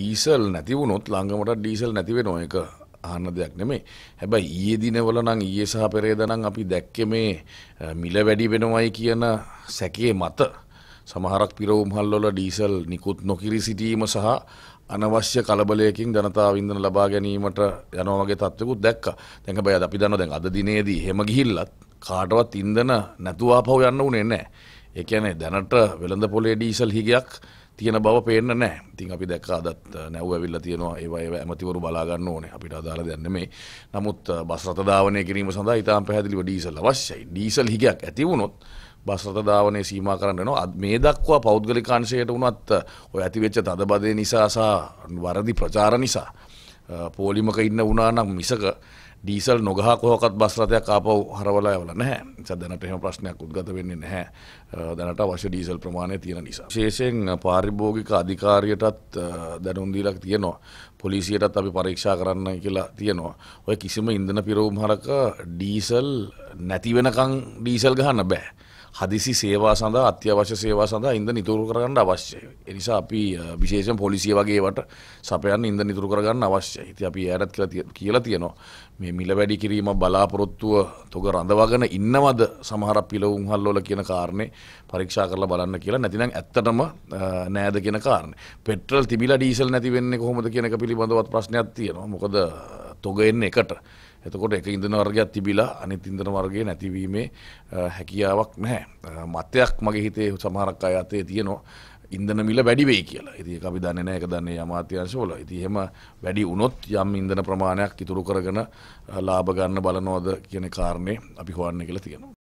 Diesel නැතිවුණොත් ළඟමට diesel නැතිවෙන එක ආන්න දෙයක් නෙමේ හැබැයි ඒ දිනවල නම් ඒ සහ පෙරේදනම් අපි දැක්ක මේ මිල වැඩි වෙනවයි කියන සැකේ මත සමහරක් පිරවුම්හල්ලොල ඩීසල් නිකුත් නොකිරි සිටීම සහ අනවශ්‍ය කලබලයකින් ජනතාව ඉන්දන ලබා ගැනීමට යනවගේ තත්වකුත් දැක්ක දැක බය අපි දන්න දැන් අද දිනේදී හෙම ගිහිල්ලත් කාටවත් ඉන්දන නැතුවා පව යන්න උනේ නෑ ඒකනේ දැනට වෙළඳ පොලේ ඩීසල් හිගයක් තියෙන බව පේන්න නෑ තින් අපි දැක් අදත් නැව් ඇවිල්ල තියෙනවා ඒවය ඇමතිවරු බලාගන්න ඕන අපිට අදාළ දන්න මේ නමුත් බස්රතධාවනය කිරීම සඳහා ඉතාම් පැදිලිව ඩීසල් අවශ්‍යයි ඩීසල් හිගයක් ඇතිවුණොත් බස්රතධාවනය සීම කරන්න නොත් මේ දක්වා පෞද්ගලිකාංශයට වනත් ඔය ඇතිවෙච්ච තදබදය නිසාසා වරදි ප්‍රචාර නිසා පෝලිමක ඉන්න වනානම් මිසක ඩීසල් නොගහ කොහොකත් බස්රතයක් ආපව් හරවලා ඇවල නැහැ දැනට එහම ප්‍රශ්නයක් උද්ගත වෙන්නේ නැහැ දැනට අවශ්‍ය ඩීසල් ප්‍රමාණය තියෙන නිසා. ශේෂයෙන් පාරිභෝගික අධිකාරියටත් දැනුන්දීලක් තියනවා. පොලිසියටත් අපි පරීක්ෂා කරන්න කියලා තියනවා. ඔය කිසිම ඉන්දන පිරවුම් හරක ඩීසල් නැතිවෙනකං ඩීසල් ගහන්න බෑ. හදිසි සේවා සඳහා අත්‍යවශ්‍ය සේවා සඳහා ඉද නිතුරු කරගන්න අවශ්‍යය. එනිසා අපි විශේෂෙන් පොලිසිය වගේවට සපයන් ඉද නිතුරු කරගන්න අවශ්‍යය හිති අපි ඇරත් කියලා තියෙනවා මේ මිල වැඩි කිරීම බලාපොරොත්තුව තොග රඳවාගෙන ඉන්නවා තියෙනවද සමහර පිලවුන් හල්ලෝල කියන කාරණේ පරීක්ෂා කරලා බලන්න කියලා නැතිනම් ඇත්තටම නෑද කියන කාරණේ. පෙට්‍රල් තිබිලා ඩීසල් නැති වෙන්නේ කොහොමද කියන එක පිළිබඳවත් ප්‍රශ්නයක් තියෙනවා. මොකද තොග එන්නේ එකට. එතකොට එක ඉඳන වර්ගයක් තිබිලා අනිත් ඉඳන වර්ගය නැතිවීමේ හැකියාවක් නැහැ. මතයක් මගේ හිතේ සමහරක් අය අතේ තියෙනවා. ඉන්දන මිල වැඩිවෙයි කියලා ඉති අපි දන්න නෑක දන්නේ අමාත්‍යංශවල ඉතිහෙම වැඩි උනොත් යම් ඉන්දන ප්‍රමාණයක් ඉතුරු කරගෙන ලාභගන්න බලනෝද කියන කාරණය අපි හොන්න කියලා තියෙනවා.